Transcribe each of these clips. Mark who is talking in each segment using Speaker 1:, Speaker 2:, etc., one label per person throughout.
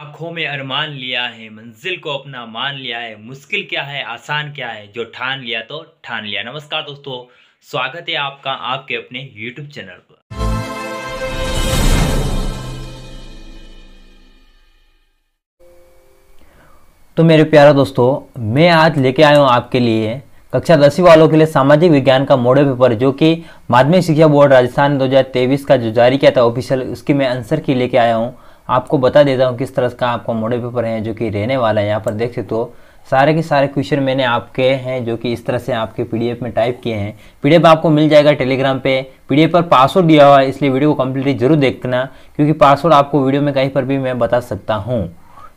Speaker 1: आँखों में अरमान लिया है मंजिल को अपना मान लिया है मुश्किल क्या है आसान क्या है जो ठान लिया तो ठान लिया नमस्कार दोस्तों स्वागत है आपका आपके अपने YouTube चैनल पर तो मेरे प्यारा दोस्तों मैं आज लेके आया हूँ आपके लिए कक्षा दसवीं वालों के लिए सामाजिक विज्ञान का मॉडल पेपर जो कि माध्यमिक शिक्षा बोर्ड राजस्थान 2023 का जो जारी किया था ऑफिशियल उसकी मैं आंसर की लेके आया हूँ आपको बता देता हूँ किस तरह का आपका मॉडल पेपर है जो कि रहने वाला है यहाँ पर देख सकते हो सारे के सारे क्वेश्चन मैंने आपके हैं जो कि इस तरह से आपके पीडीएफ में टाइप किए हैं पीडीएफ आपको मिल जाएगा टेलीग्राम पे पीडीएफ पर पासवर्ड दिया हुआ है इसलिए वीडियो को कम्प्लीटली जरूर देखना क्योंकि पासवर्ड आपको वीडियो में कहीं पर भी मैं बता सकता हूँ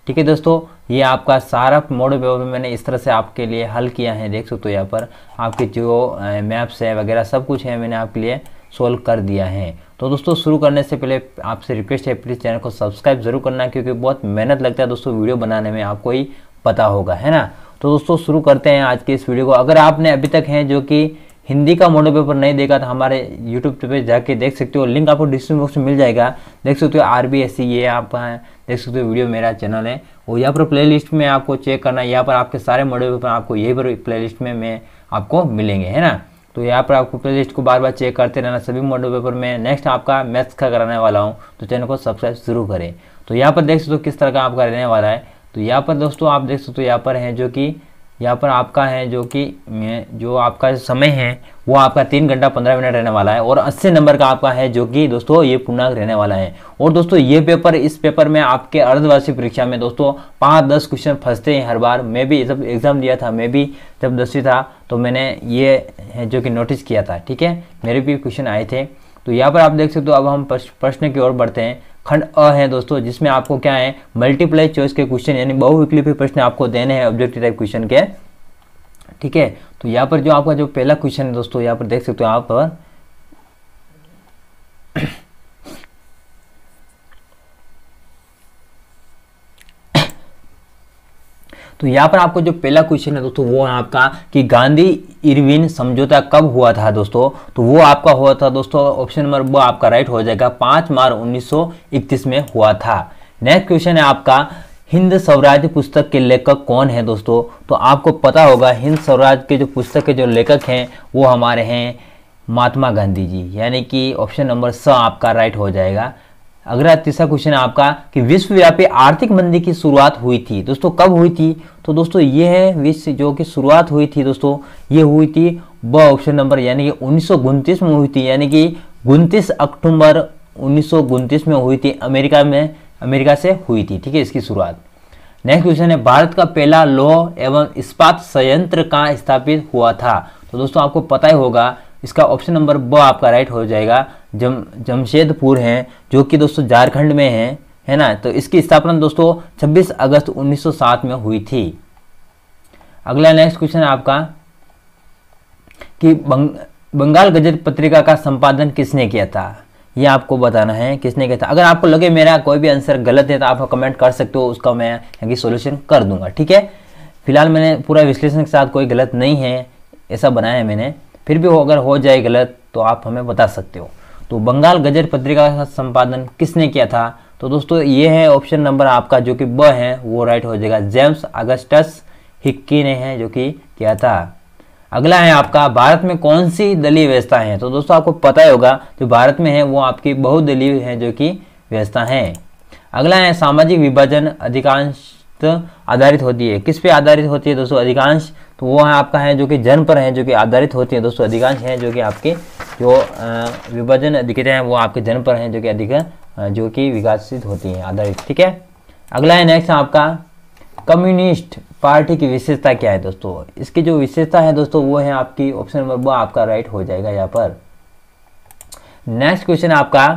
Speaker 1: ठीक है दोस्तों ये आपका सारा मॉडल पेपर मैंने इस तरह से आपके लिए हल किया है देख सकते हो यहाँ पर आपके जो मैप्स है वगैरह सब कुछ है मैंने आपके लिए सोल्व कर दिया है तो दोस्तों शुरू करने से पहले आपसे रिक्वेस्ट है प्लीज़ चैनल को सब्सक्राइब जरूर करना क्योंकि बहुत मेहनत लगता है दोस्तों वीडियो बनाने में आपको ही पता होगा है ना तो दोस्तों शुरू करते हैं आज के इस वीडियो को अगर आपने अभी तक हैं जो कि हिंदी का मॉडल पेपर नहीं देखा तो हमारे यूट्यूब पे जाके देख सकते हो लिंक आपको डिस्क्रिप्शन बॉक्स में मिल जाएगा देख सकते हो आर बी एस सी ये आप देख सकते हो वीडियो मेरा चैनल है और यहाँ पर प्लेलिस्ट में आपको चेक करना है यहाँ पर आपके सारे मॉडल पेपर आपको यही पर प्लेलिस्ट में मैं आपको मिलेंगे है ना तो यहाँ पर आपको प्ले लिस्ट को बार बार चेक करते रहना सभी मॉडल पेपर में नेक्स्ट आपका मैथ्स का कराने वाला हूँ तो चैनल को सब्सक्राइब शुरू करें तो यहाँ पर देख सकते हो किस तरह का आपका रहने वाला है तो यहाँ पर दोस्तों आप देख सकते हो यहाँ पर हैं जो कि यहाँ पर आपका है जो कि जो आपका समय है वो आपका तीन घंटा पंद्रह मिनट रहने वाला है और अस्सी नंबर का आपका है जो कि दोस्तों ये पूर्णांक रहने वाला है और दोस्तों ये पेपर इस पेपर में आपके अर्धवार्षिक परीक्षा में दोस्तों पाँच दस क्वेश्चन फंसते हैं हर बार मैं भी जब एग्ज़ाम दिया था मैं भी जब दसवीं था तो मैंने ये है जो कि नोटिस किया था ठीक है मेरे भी क्वेश्चन आए थे तो यहाँ पर आप देख सकते हो अब हम प्रश्न की ओर बढ़ते हैं खंड अ है दोस्तों जिसमें आपको क्या है मल्टीप्लाई चॉइस के क्वेश्चन यानी बहुविकल्पी प्रश्न आपको देने हैं ऑब्जेक्टिव टाइप क्वेश्चन के ठीक है तो यहाँ पर जो आपका जो पहला क्वेश्चन है दोस्तों यहाँ पर देख सकते हो आप पर तो यहाँ पर आपको जो पहला क्वेश्चन है दोस्तों वो है आपका कि गांधी इरविन समझौता कब हुआ था दोस्तों तो वो आपका हुआ था दोस्तों ऑप्शन नंबर वो आपका राइट हो जाएगा पाँच मार्च उन्नीस में हुआ था नेक्स्ट क्वेश्चन है आपका हिंद स्वराज पुस्तक के लेखक कौन है दोस्तों तो आपको पता होगा हिंद स्वराज के जो पुस्तक के जो लेखक हैं वो हमारे हैं महात्मा गांधी जी यानी कि ऑप्शन नंबर स आपका राइट हो जाएगा अगला तीसरा क्वेश्चन है आपका कि विश्वव्यापी आर्थिक मंदी की शुरुआत हुई थी दोस्तों कब हुई थी तो दोस्तों ये है विश्व जो कि शुरुआत हुई थी दोस्तों ये हुई थी ब ऑप्शन नंबर यानी कि उन्नीस में हुई थी यानी कि उनतीस अक्टूबर उन्नीस में हुई थी अमेरिका में अमेरिका से हुई थी ठीक है इसकी शुरुआत नेक्स्ट क्वेश्चन है भारत का पहला लौह एवं इस्पात संयंत्र कहाँ स्थापित हुआ था तो दोस्तों आपको पता ही होगा इसका ऑप्शन नंबर ब आपका राइट हो जाएगा जम जमशेदपुर हैं जो कि दोस्तों झारखंड में हैं है ना तो इसकी स्थापना दोस्तों 26 अगस्त 1907 में हुई थी अगला नेक्स्ट क्वेश्चन है आपका कि बंग, बंगाल गजट पत्रिका का संपादन किसने किया था ये आपको बताना है किसने किया था अगर आपको लगे मेरा कोई भी आंसर गलत है तो आप कमेंट कर सकते हो उसका मैं यहाँ सोल्यूशन कर दूंगा ठीक है फिलहाल मैंने पूरा विश्लेषण के साथ कोई गलत नहीं है ऐसा बनाया है मैंने फिर भी अगर हो जाए गलत तो आप हमें बता सकते हो तो बंगाल गजर पत्रिका का संपादन किसने किया था तो दोस्तों ये है ऑप्शन नंबर आपका जो कि ब है वो राइट हो जाएगा जेम्स अगस्टस हिक्की ने है जो कि किया था अगला है आपका भारत में कौन सी दलीय व्यवस्था है तो दोस्तों आपको पता ही होगा जो भारत में है वो आपकी बहुदलीय है जो कि व्यवस्था है अगला है सामाजिक विभाजन अधिकांश आधारित होती है किस पे आधारित होती है दोस्तों अधिकांश तो वो है आपका है जो कि जन्म पर है जो कि आधारित होती है दोस्तों अधिकांश हैं जो कि आपके जो विभाजन अधिकृत हैं वो आपके जन्म पर हैं जो कि अधिक जो कि विकासित होती हैं आधारित ठीक है अगला है नेक्स्ट आपका कम्युनिस्ट पार्टी की विशेषता क्या है दोस्तों इसकी जो विशेषता है दोस्तों वो है आपकी ऑप्शन नंबर वो आपका राइट हो जाएगा यहाँ पर नेक्स्ट क्वेश्चन आपका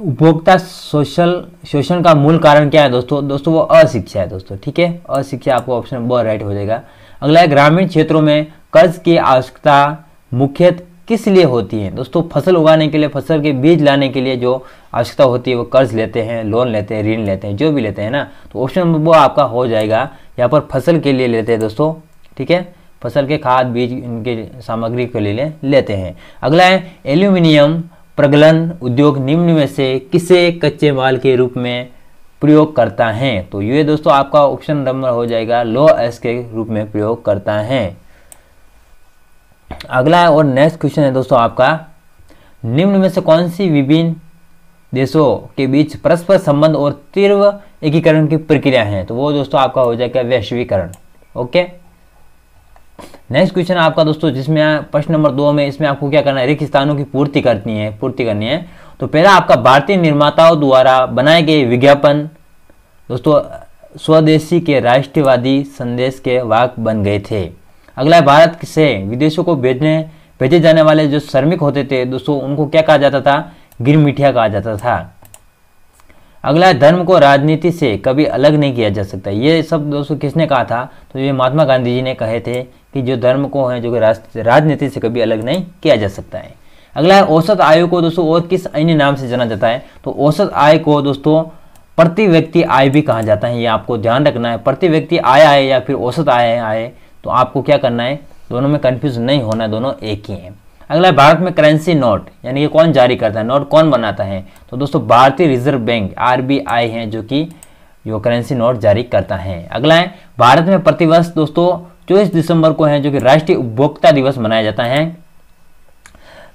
Speaker 1: उपभोक्ता सोशल शोषण का मूल कारण क्या है दोस्तों दोस्तों वो अशिक्षा है दोस्तों ठीक है अशिक्षा आपको ऑप्शन ब राइट हो जाएगा अगला है ग्रामीण क्षेत्रों में कर्ज की आवश्यकता मुख्यतः किस लिए होती है दोस्तों फसल उगाने के लिए फसल के बीज लाने के लिए जो आवश्यकता होती है वो कर्ज लेते हैं लोन लेते हैं ऋण लेते हैं जो भी लेते हैं ना तो ऑप्शन नंबर वो आपका हो जाएगा यहाँ पर फसल के लिए लेते हैं दोस्तों ठीक है फसल के खाद बीज इनके सामग्री के लिए लेते हैं अगला है एल्यूमिनियम प्रगलन उद्योग निम्न में से किसे कच्चे माल के रूप में प्रयोग करता है तो ये दोस्तों आपका ऑप्शन नंबर हो जाएगा लो एस के रूप में प्रयोग करता है अगला और नेक्स्ट क्वेश्चन है दोस्तों आपका निम्न में से कौन सी विभिन्न देशों के बीच परस्पर संबंध और तीव्र एकीकरण की प्रक्रिया है तो वो दोस्तों आपका हो जाएगा वैश्वीकरण ओके नेक्स्ट क्वेश्चन आपका दोस्तों जिसमें प्रश्न नंबर दो में इसमें आपको क्या करना है रिक्त स्थानों की पूर्ति करनी है पूर्ति करनी है तो पहला आपका भारतीय निर्माताओं द्वारा बनाए गए विज्ञापन दोस्तों स्वदेशी के राष्ट्रवादी संदेश के वाक बन गए थे अगला भारत से विदेशों को भेजने भेजे जाने वाले जो श्रमिक होते थे दोस्तों उनको क्या कहा जाता था गिर मिठिया कहा जाता था अगला धर्म को राजनीति से कभी अलग नहीं किया जा सकता ये सब दोस्तों किसने कहा था तो ये महात्मा गांधी जी ने कहे थे कि जो धर्म को है जो कि राजनीति से कभी अलग नहीं किया जा सकता है अगला है औसत आयु को दोस्तों और किस अन्य नाम से जाना जाता है तो औसत आय को दोस्तों प्रति व्यक्ति आय भी कहा जाता है ये आपको ध्यान रखना है प्रति व्यक्ति आय आए या फिर औसत आय आए तो आपको क्या करना है दोनों में कन्फ्यूज नहीं होना दोनों एक ही हैं अगला भारत में करेंसी नोट यानी कि कौन जारी करता है नोट कौन बनाता है तो दोस्तों भारतीय रिजर्व बैंक आर है जो कि जो करेंसी नोट जारी करता है अगला है भारत में प्रतिवर्ष दोस्तों चौबीस दिसंबर को है जो कि राष्ट्रीय उपभोक्ता दिवस मनाया जाता है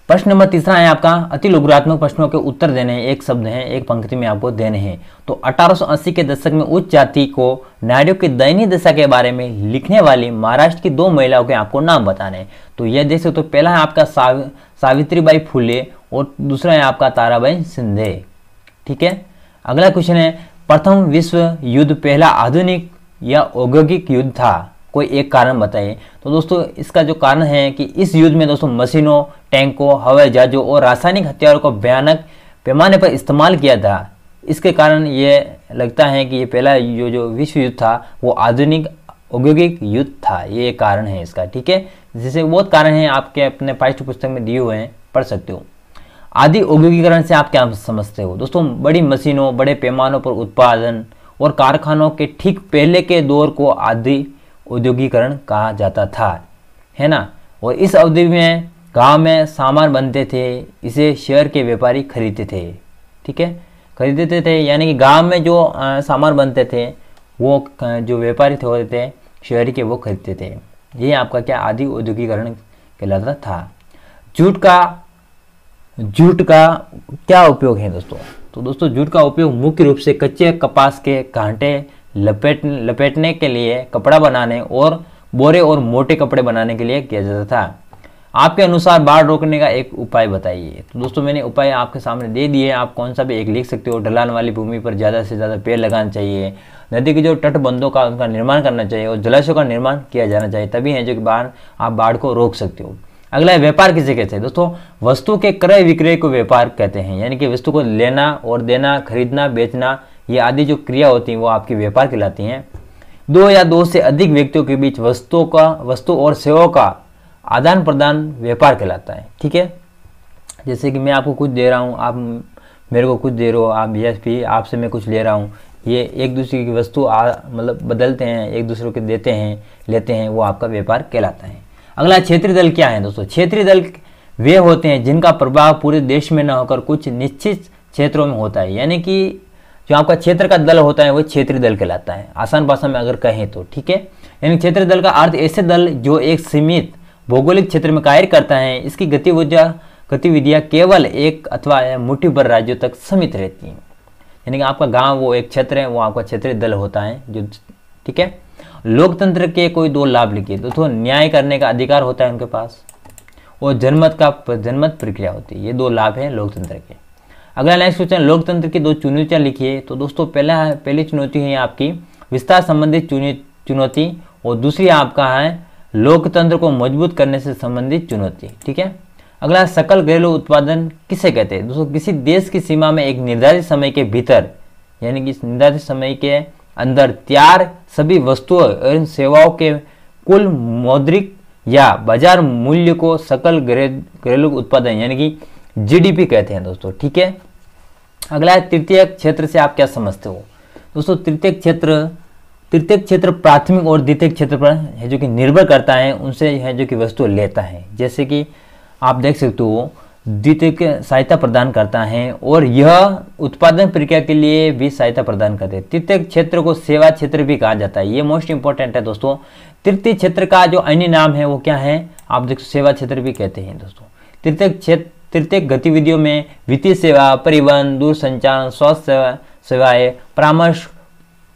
Speaker 1: प्रश्न नंबर तीसरा है आपका अति लघुरात्मक प्रश्नों के उत्तर देने हैं एक शब्द है एक पंक्ति में आपको देने हैं तो 1880 के दशक में उच्च जाति को नायडू की दयनीय दशा के बारे में लिखने वाली महाराष्ट्र की दो महिलाओं के आपको नाम बताने हैं तो यह देख सकते तो पहला है आपका साव, सावित्रीबाई फुले और दूसरा है आपका ताराबाई सिंधे ठीक है अगला क्वेश्चन है प्रथम विश्व युद्ध पहला आधुनिक या औद्योगिक युद्ध था कोई एक कारण बताइए तो दोस्तों इसका जो कारण है कि इस युद्ध में दोस्तों मशीनों टैंकों हवाई जहाज़ों और रासायनिक हथियारों को भयानक पैमाने पर इस्तेमाल किया था इसके कारण ये लगता है कि ये पहला जो जो विश्व युद्ध था वो आधुनिक औद्योगिक युद्ध था ये कारण है इसका ठीक है जिसे बहुत कारण हैं आपके अपने पाठ्य पुस्तक में दिए हुए हैं पढ़ सकते हो आदि औद्योगिकरण से आप क्या समझते हो दोस्तों बड़ी मशीनों बड़े पैमानों पर उत्पादन और कारखानों के ठीक पहले के दौर को आदि औद्योगिकरण कहा जाता था है ना और इस अवधि में गांव में सामान बनते थे इसे शहर के व्यापारी खरीदते थे ठीक है खरीदते थे यानी कि गांव में जो सामान बनते थे वो जो व्यापारी थे होते थे शहरी के वो खरीदते थे ये आपका क्या आदि औद्योगिकरण कहलाता था जूट का जूट का क्या उपयोग है दोस्तों तो दोस्तों जूट का उपयोग मुख्य रूप से कच्चे कपास के घंटे लपेट लपेटने के लिए कपड़ा बनाने और बोरे और मोटे कपड़े बनाने के लिए किया जाता था आपके अनुसार बाढ़ रोकने का एक उपाय बताइए तो दोस्तों मैंने उपाय आपके सामने दे दिए आप कौन सा भी एक लिख सकते हो ढलान वाली भूमि पर ज़्यादा से ज़्यादा पेड़ लगाना चाहिए नदी के जो तटबंधों का उनका निर्माण करना चाहिए और जलाशयों का निर्माण किया जाना चाहिए तभी है जो कि बाढ़ आप बाढ़ को रोक सकते हो अगला है व्यापार किसे कहते हैं दोस्तों वस्तु के क्रय विक्रय को व्यापार कहते हैं यानी कि वस्तु को लेना और देना खरीदना बेचना ये आदि जो क्रिया होती हैं वो आपके व्यापार कहलाती हैं दो या दो से अधिक व्यक्तियों के बीच वस्तुओं का वस्तु और सेवाओं का आदान प्रदान व्यापार कहलाता है ठीक है जैसे कि मैं आपको कुछ दे रहा हूँ आप मेरे को कुछ दे रहे हो आप या आपसे मैं कुछ ले रहा हूँ ये एक दूसरे की वस्तु मतलब बदलते हैं एक दूसरे के देते हैं लेते हैं वो आपका व्यापार कहलाता है अगला क्षेत्रीय दल क्या है दोस्तों क्षेत्रीय दल वे होते हैं जिनका प्रभाव पूरे देश में न होकर कुछ निश्चित क्षेत्रों में होता है यानी कि जो आपका क्षेत्र का दल होता है वह क्षेत्रीय दल कहलाता है आसान भाषा में अगर कहें तो ठीक है यानी क्षेत्रीय दल का अर्थ ऐसे दल जो एक सीमित भौगोलिक क्षेत्र में कार्य करता है इसकी गतिविधिया गतिविधियाँ केवल एक अथवा मुठ्ठी भर राज्यों तक सीमित रहती हैं यानी कि आपका गांव वो एक क्षेत्र है वो आपका क्षेत्रीय दल होता है जो ठीक है लोकतंत्र के कोई दो लाभ लिखिए तो, तो न्याय करने का अधिकार होता है उनके पास और जनमत का जनमत प्रक्रिया होती है ये दो लाभ हैं लोकतंत्र के अगला नेक्स्ट क्वेश्चन लोकतंत्र की दो चुनौतियाँ लिखिए तो दोस्तों पहला पहली चुनौती है आपकी विस्तार संबंधित चुनौती और दूसरी आपका है लोकतंत्र को मजबूत करने से संबंधित चुनौती ठीक है अगला सकल घरेलू उत्पादन किसे कहते हैं दोस्तों किसी देश की सीमा में एक निर्धारित समय के भीतर यानी कि निर्धारित समय के अंदर तैयार सभी वस्तुओं एवं सेवाओं के कुल मौद्रिक या बाजार मूल्य को सकल घरेलू उत्पादन यानी कि जीडीपी कहते हैं दोस्तों ठीक है अगला है तृतीय क्षेत्र से आप क्या समझते हो दोस्तों तृतीय क्षेत्र तृतीय क्षेत्र प्राथमिक और द्वितीय क्षेत्र पर है जो कि निर्भर करता है उनसे है जो कि वस्तु लेता है जैसे कि आप देख सकते हो द्वितीय सहायता प्रदान करता है और यह उत्पादन प्रक्रिया के लिए भी सहायता प्रदान करते हैं तृतीय क्षेत्र को सेवा क्षेत्र भी कहा जाता है ये मोस्ट इंपॉर्टेंट है दोस्तों तृतीय क्षेत्र का जो अन्य नाम है वो क्या है आप देख सेवा क्षेत्र भी कहते हैं दोस्तों तृतीय क्षेत्र तृतीय गतिविधियों में वित्तीय सेवा परिवहन दूरसंचार स्वास्थ्य सेवा सेवाएं परामर्श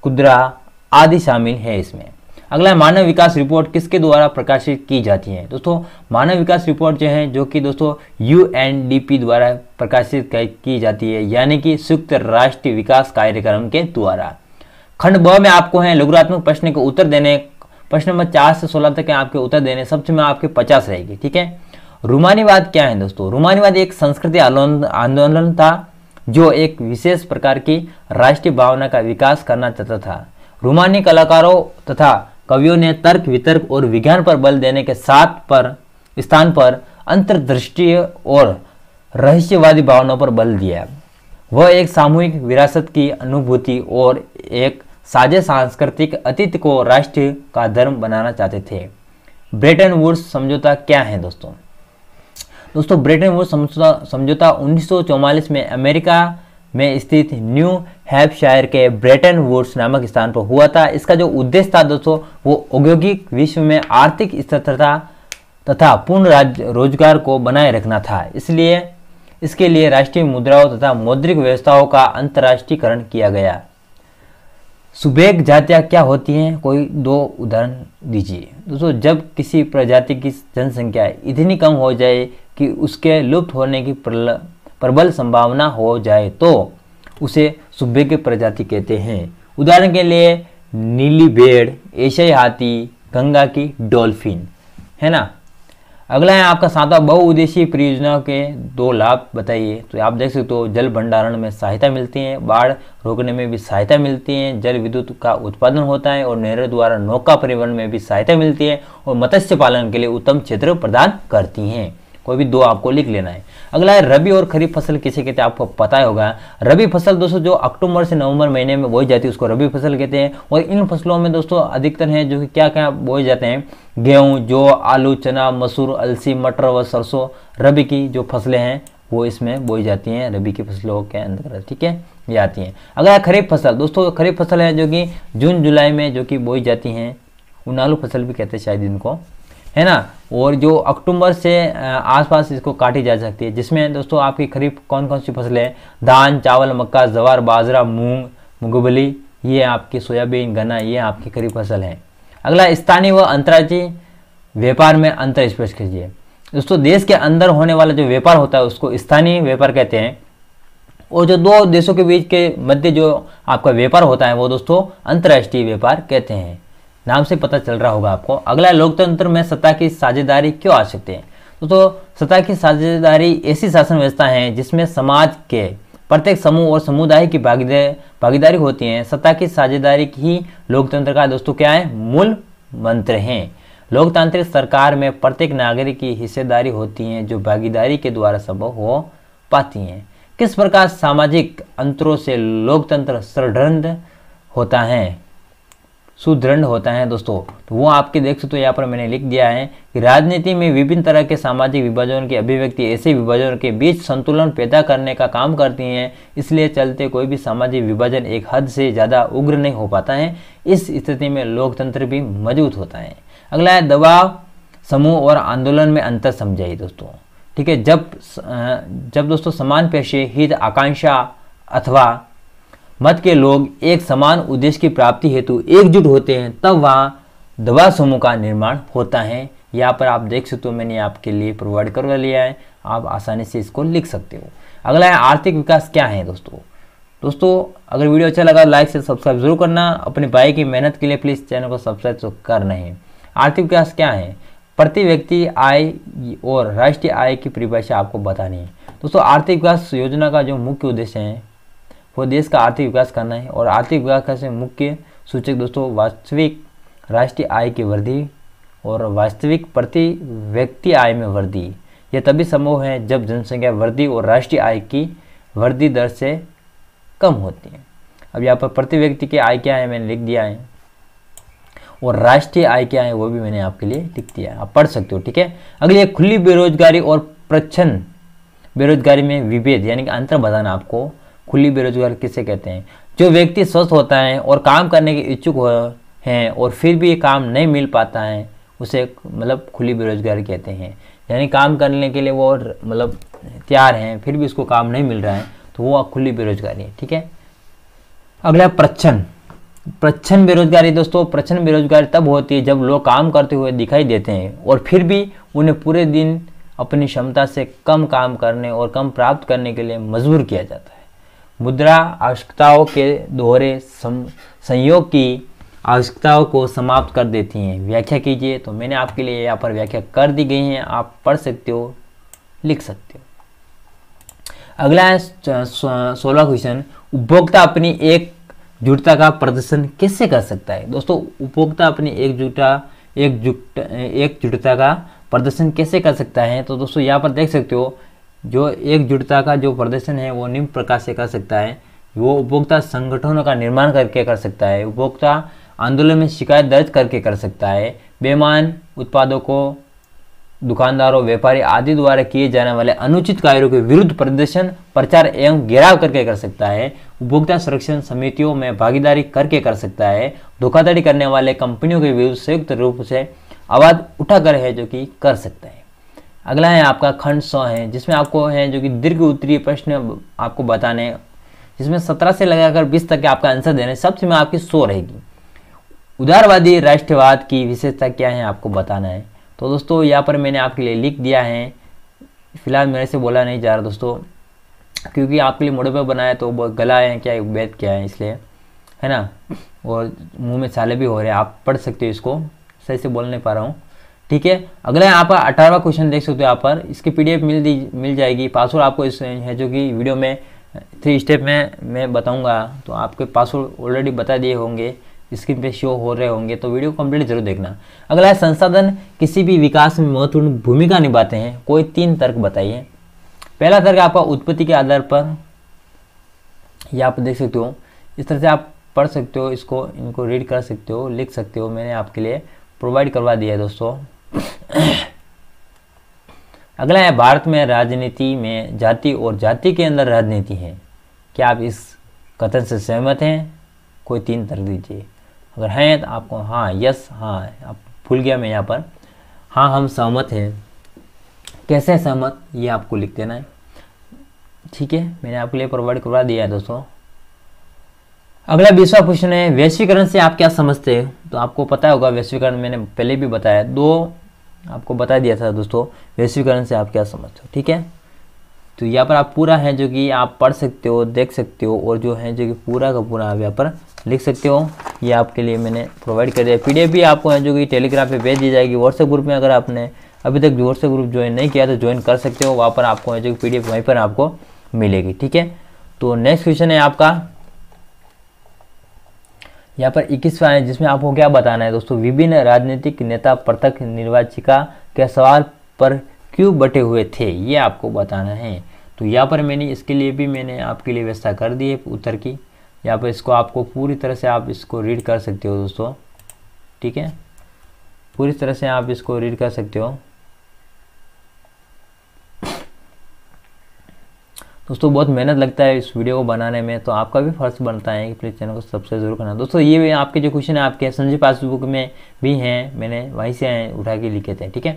Speaker 1: कुद्रा आदि शामिल है इसमें अगला मानव विकास रिपोर्ट किसके द्वारा प्रकाशित की जाती है दोस्तों मानव विकास रिपोर्ट जो है जो कि दोस्तों यू द्वारा प्रकाशित की जाती है यानी कि संयुक्त राष्ट्रीय विकास कार्यक्रम के द्वारा खंड ब में आपको है लघुरात्मक प्रश्न के उत्तर देने प्रश्न नंबर चार से सोलह तक के आपके उत्तर देने सबसे में आपके पचास रहेगी ठीक है रूमानीवाद क्या है दोस्तों रूमानीवाद एक संस्कृति आंदोलन था जो एक विशेष प्रकार की राष्ट्रीय भावना का विकास करना चाहता था रूमानी कलाकारों तथा कवियों ने तर्क वितर्क और विज्ञान पर बल देने के साथ पर स्थान पर अंतर्दृष्टि और रहस्यवादी भावनाओं पर बल दिया वह एक सामूहिक विरासत की अनुभूति और एक साझे सांस्कृतिक अतीत को राष्ट्र का धर्म बनाना चाहते थे ब्रेटन वुड्स समझौता क्या है दोस्तों दोस्तों ब्रिटेन वो समझौता उन्नीस में अमेरिका में स्थित न्यू हैपशायर के ब्रेटन वुड्स नामक स्थान पर हुआ था इसका जो उद्देश्य था दोस्तों वो औद्योगिक विश्व में आर्थिक स्थिरता तथा पूर्ण राज्य रोजगार को बनाए रखना था इसलिए इसके लिए राष्ट्रीय मुद्राओं तथा मौद्रिक व्यवस्थाओं का अंतर्राष्ट्रीयकरण किया गया सुबेग जातियाँ क्या होती हैं कोई दो उदाहरण दीजिए दोस्तों जब किसी प्रजाति की जनसंख्या इतनी कम हो जाए कि उसके लुप्त होने की प्रबल संभावना हो जाए तो उसे सुबेग प्रजाति कहते हैं उदाहरण के लिए नीली भेड़ एशियाई हाथी गंगा की डॉल्फिन है ना अगला है आपका सातवा बहुउद्देशीय परियोजना के दो लाभ बताइए तो आप देख सकते हो जल भंडारण में सहायता मिलती है बाढ़ रोकने में भी सहायता मिलती है जल विद्युत का उत्पादन होता है और नेहरू द्वारा नौका परिवहन में भी सहायता मिलती है और मत्स्य पालन के लिए उत्तम क्षेत्र प्रदान करती हैं कोई भी दो आपको लिख लेना है अगला है रबी और खरीफ फसल किसे कहते हैं आपको पता ही होगा रबी फसल दोस्तों जो अक्टूबर से नवंबर महीने में बोई जाती है उसको रबी फसल कहते हैं और इन फसलों में दोस्तों अधिकतर हैं जो कि क्या क्या बोए जाते हैं गेहूँ जो आलू चना मसूर अलसी मटर व सरसों रबी की जो फसलें हैं वो इसमें बोई जाती हैं रबी की फसलों के अंदर ठीक है ये आती हैं अगर खरीफ फसल दोस्तों खरीफ फसल है जो कि जून जुलाई में जो कि बोई जाती हैं आलू फसल भी कहते हैं शायद इनको है ना और जो अक्टूबर से आसपास इसको काटी जा सकती है जिसमें दोस्तों आपकी खरीफ कौन कौन सी फसलें धान चावल मक्का जवार बाजरा मूंग मुगबली ये आपकी सोयाबीन गन्ना ये आपकी खरीफ फसल है अगला स्थानीय व अंतर्राज्यीय व्यापार में अंतर स्पष्ट कीजिए दोस्तों देश के अंदर होने वाला जो व्यापार होता है उसको स्थानीय व्यापार कहते हैं और जो दो देशों के बीच के मध्य जो आपका व्यापार होता है वो दोस्तों अंतर्राष्ट्रीय व्यापार कहते हैं नाम से पता चल रहा होगा आपको अगला लोकतंत्र में सत्ता की साझेदारी क्यों आवश्यक है तो, तो सत्ता की साझेदारी ऐसी शासन व्यवस्था है जिसमें समाज के प्रत्येक समूह और समुदाय की भागीदारी होती है सत्ता की साझेदारी ही लोकतंत्र का दोस्तों क्या है मूल मंत्र है लोकतांत्रिक सरकार में प्रत्येक नागरिक की हिस्सेदारी होती है जो भागीदारी के द्वारा संभव हो पाती हैं किस प्रकार सामाजिक अंतरों से लोकतंत्र सृढ़ होता है सुदृढ़ होता है दोस्तों तो वो आपके देख सकते हो यहाँ पर मैंने लिख दिया है कि राजनीति में विभिन्न तरह के सामाजिक विभाजन की अभिव्यक्ति ऐसे विभाजन के बीच संतुलन पैदा करने का काम करती हैं इसलिए चलते कोई भी सामाजिक विभाजन एक हद से ज़्यादा उग्र नहीं हो पाता है इस स्थिति में लोकतंत्र भी मजबूत होता है अगला है दबाव समूह और आंदोलन में अंतर समझाइए दोस्तों ठीक है जब जब दोस्तों समान पेशे हित आकांक्षा अथवा मत के लोग एक समान उद्देश्य की प्राप्ति हेतु एकजुट होते हैं तब वहाँ दवा समूह का निर्माण होता है यहाँ पर आप देख सकते हो मैंने आपके लिए प्रोवाइड कर लिया है आप आसानी से इसको लिख सकते हो अगला है आर्थिक विकास क्या है दोस्तों दोस्तों अगर वीडियो अच्छा लगा लाइक से सब्सक्राइब जरूर करना अपने भाई की मेहनत के लिए प्लीज़ चैनल को सब्सक्राइब तो करना है आर्थिक विकास क्या है प्रति व्यक्ति आय और राष्ट्रीय आय की परिभाषा आपको बतानी है दोस्तों आर्थिक विकास योजना का जो मुख्य उद्देश्य है वो देश का आर्थिक विकास करना है और आर्थिक विकास का मुख्य सूचक दोस्तों वास्तविक राष्ट्रीय आय की वृद्धि और वास्तविक प्रति व्यक्ति आय में वृद्धि यह तभी संभव है जब जनसंख्या वृद्धि और राष्ट्रीय आय की वृद्धि दर से कम होती है अब यहाँ पर प्रति व्यक्ति की आय क्या है मैंने लिख दिया है और राष्ट्रीय आय क्या है वो भी मैंने आपके लिए लिख दिया है आप पढ़ सकते हो ठीक है अगली खुली बेरोजगारी और प्रच्छन्न बेरोजगारी में विभेद यानी कि अंतर बताना आपको खुली बेरोजगार किसे कहते हैं जो व्यक्ति स्वस्थ होता है और काम करने के इच्छुक हो हैं और फिर भी ये काम नहीं मिल पाता है उसे मतलब खुली बेरोजगारी कहते हैं यानी काम करने के लिए वो मतलब तैयार हैं फिर भी उसको काम नहीं मिल रहा है तो वो खुली बेरोजगारी है ठीक है अगला प्रच्छन प्रच्छन बेरोजगारी दोस्तों प्रच्छन बेरोजगारी तब होती है जब लोग काम करते हुए दिखाई देते हैं और फिर भी उन्हें पूरे दिन अपनी क्षमता से कम काम करने और कम प्राप्त करने के लिए मजबूर किया जाता है मुद्रा आवश्यकताओं के दोहरे संयोग की आवश्यकताओं को समाप्त कर देती हैं व्याख्या कीजिए तो मैंने आपके लिए यहाँ पर व्याख्या कर दी गई है आप पढ़ सकते हो लिख सकते हो अगला है सोलह क्वेश्चन उपभोक्ता अपनी एकजुटता का प्रदर्शन कैसे कर सकता है दोस्तों उपभोक्ता अपनी एकजुटता एकजुट एकजुटता का प्रदर्शन कैसे कर सकता है तो दोस्तों यहाँ पर देख सकते हो जो एकजुटता का जो प्रदर्शन है वो निम्न प्रकार से कर सकता है वो उपभोक्ता संगठनों का निर्माण करके कर सकता है उपभोक्ता आंदोलन में शिकायत दर्ज करके कर सकता है बेमान उत्पादों को दुकानदारों व्यापारी आदि द्वारा किए जाने वाले अनुचित कार्यों के विरुद्ध प्रदर्शन प्रचार एवं घेराव करके कर सकता है उपभोक्ता संरक्षण समितियों में भागीदारी करके कर सकता है धोखाधड़ी करने वाले कंपनियों के विरुद्ध संयुक्त रूप से आवाज़ उठाकर है जो कि कर सकता है अगला है आपका खंड सौ है जिसमें आपको है जो कि दीर्घ उत्तरीय प्रश्न आपको बताने जिसमें सत्रह से लगाकर बीस तक के आपका आंसर देने सबसे में आपकी सौ रहेगी उदारवादी राष्ट्रवाद की विशेषता क्या है आपको बताना है तो दोस्तों यहाँ पर मैंने आपके लिए लिख दिया है फिलहाल मेरे से बोला नहीं जा रहा दोस्तों क्योंकि आपके लिए मोड़े पर बनाया तो गला है क्या वेद क्या है इसलिए है ना और मुंह में छाले भी हो रहे हैं आप पढ़ सकते हो इसको सही से बोल नहीं पा रहा हूँ ठीक है अगला यहाँ पर अठारहवा क्वेश्चन देख सकते हो यहाँ पर इसकी पीडीएफ मिल दी मिल जाएगी पासवर्ड आपको इस है जो कि वीडियो में थ्री स्टेप में मैं बताऊंगा तो आपके पासवर्ड ऑलरेडी बता दिए होंगे स्क्रीन पे शो हो रहे होंगे तो वीडियो कंप्लीट जरूर देखना अगला है संसाधन किसी भी विकास में महत्वपूर्ण भूमिका निभाते हैं कोई तीन तर्क बताइए पहला तर्क आपका उत्पत्ति के आधार पर यह आप देख सकते हो इस तरह से आप पढ़ सकते हो इसको इनको रीड कर सकते हो लिख सकते हो मैंने आपके लिए प्रोवाइड करवा दिया है दोस्तों अगला है भारत में राजनीति में जाति और जाति के अंदर राजनीति है क्या आप इस कथन से सहमत हैं कोई तीन तर्क दीजिए अगर हैं तो आपको हाँ यस हाँ आप भूल गया मैं यहाँ पर हाँ हम सहमत हैं कैसे सहमत ये आपको लिख देना है ठीक है मैंने आपके लिए प्रोवाइड करवा दिया है दोस्तों अगला बीसवा क्वेश्चन है वैश्वीकरण से आप क्या समझते हैं तो आपको पता होगा वैश्वीकरण मैंने पहले भी बताया दो आपको बता दिया था दोस्तों वैश्वीकरण से आप क्या समझते हो ठीक है तो यहाँ पर आप पूरा है जो कि आप पढ़ सकते हो देख सकते हो और जो है जो कि पूरा का पूरा आप यहाँ पर लिख सकते हो ये आपके लिए मैंने प्रोवाइड कर दिया पी भी आपको है जो कि टेलीग्राम पे भेज दी जाएगी व्हाट्सएप ग्रुप में अगर आपने अभी तक व्हाट्सएप ग्रुप ज्वाइन नहीं किया तो ज्वाइन कर सकते हो वहाँ पर आपको है जो कि पी वहीं पर आपको मिलेगी ठीक है तो नेक्स्ट क्वेश्चन है आपका यहाँ पर इक्कीसवा है जिसमें आपको क्या बताना है दोस्तों विभिन्न राजनीतिक नेता प्रत्यक्ष निर्वाचिका के सवाल पर क्यों बटे हुए थे ये आपको बताना है तो यहाँ पर मैंने इसके लिए भी मैंने आपके लिए व्यवस्था कर दी है उत्तर की यहाँ पर इसको आपको पूरी तरह से आप इसको रीड कर सकते हो दोस्तों ठीक है पूरी तरह से आप इसको रीड कर सकते हो दोस्तों बहुत मेहनत लगता है इस वीडियो को बनाने में तो आपका भी फर्ज बनता है कि प्लीज़ चैनल को सब्सक्राइब जरूर करना दोस्तों ये आपके जो क्वेश्चन है आपके संजय पासबुक में भी हैं मैंने वहीं से उठा के लिखे थे ठीक है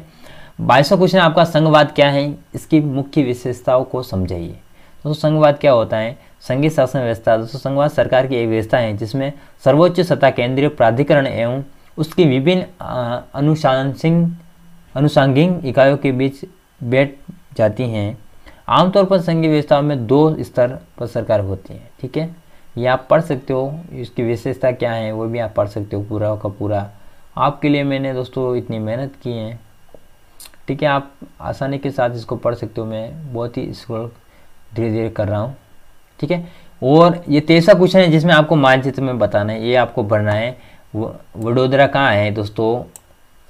Speaker 1: बाईसवा क्वेश्चन आपका संघवाद क्या है इसकी मुख्य विशेषताओं को समझाइए दोस्तों संघवाद क्या होता है संघीय शासन व्यवस्था दोस्तों संघवाद सरकार की एक व्यवस्था है जिसमें सर्वोच्च सत्ता केंद्रीय प्राधिकरण एवं उसकी विभिन्न अनुशासिक अनुसांगिक इकाइयों के बीच बैठ जाती हैं आमतौर पर संघीय व्यवस्थाओं में दो स्तर पर सरकार होती है ठीक है ये आप पढ़ सकते हो इसकी विशेषता क्या है वो भी आप पढ़ सकते हो पूरा का पूरा आपके लिए मैंने दोस्तों इतनी मेहनत की है ठीक है आप आसानी के साथ इसको पढ़ सकते हो मैं बहुत ही इसको धीरे धीरे कर रहा हूँ ठीक है और ये तेरसा क्वेश्चन है जिसमें आपको मानचित्र में बताना है ये आपको भरना है वडोदरा कहाँ है दोस्तों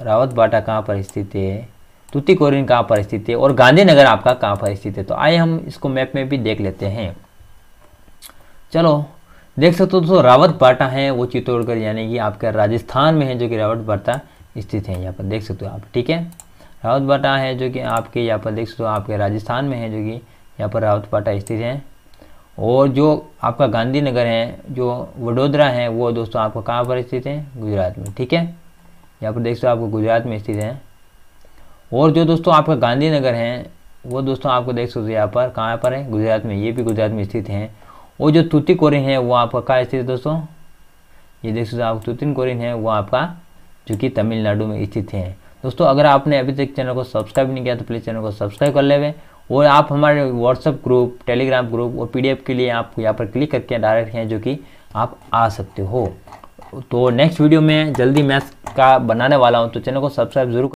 Speaker 1: रावत बाटा कहाँ पर स्थित है तूतीकोरिन कहाँ पर स्थित है और गांधीनगर आपका कहाँ पर स्थित है तो आइए हम इसको मैप में भी देख लेते हैं चलो देख सकते हो दोस्तों रावत बाटा है वो चित्तौड़गढ़ यानी कि आपके राजस्थान में है जो कि रावत बाटा स्थित है यहाँ पर देख सकते हो आप ठीक है रावत बाटा है जो कि आपके यहाँ पर देख सकते हो आपके राजस्थान में है जो कि यहाँ पर रावत बाटा स्थित है और जो आपका गांधीनगर है जो वडोदरा है वो दोस्तों आपको कहाँ पर स्थित है गुजरात में ठीक है यहाँ पर देख सकते हो आपको गुजरात में स्थित है और जो दोस्तों आपका गांधीनगर है वो दोस्तों आपको देख सकते हो यहाँ पर कहाँ पर है गुजरात में ये भी गुजरात में स्थित हैं और जो तूतीकोरिन है वो आपका कहाँ स्थित है दोस्तों ये देख सकते हो आप तूतिन कोरिन है वो आपका जो कि तमिलनाडु में स्थित है दोस्तों अगर आपने अभी तक चैनल को सब्सक्राइब नहीं किया तो प्लीज़ चैनल को सब्सक्राइब कर लेवें और आप हमारे व्हाट्सअप ग्रुप टेलीग्राम ग्रुप और पी के लिए आप यहाँ पर क्लिक करके डायरेक्ट हैं जो कि आप आ सकते हो तो नेक्स्ट वीडियो में जल्दी मैथ का बनाने वाला हूँ तो चैनल को सब्सक्राइब जरूर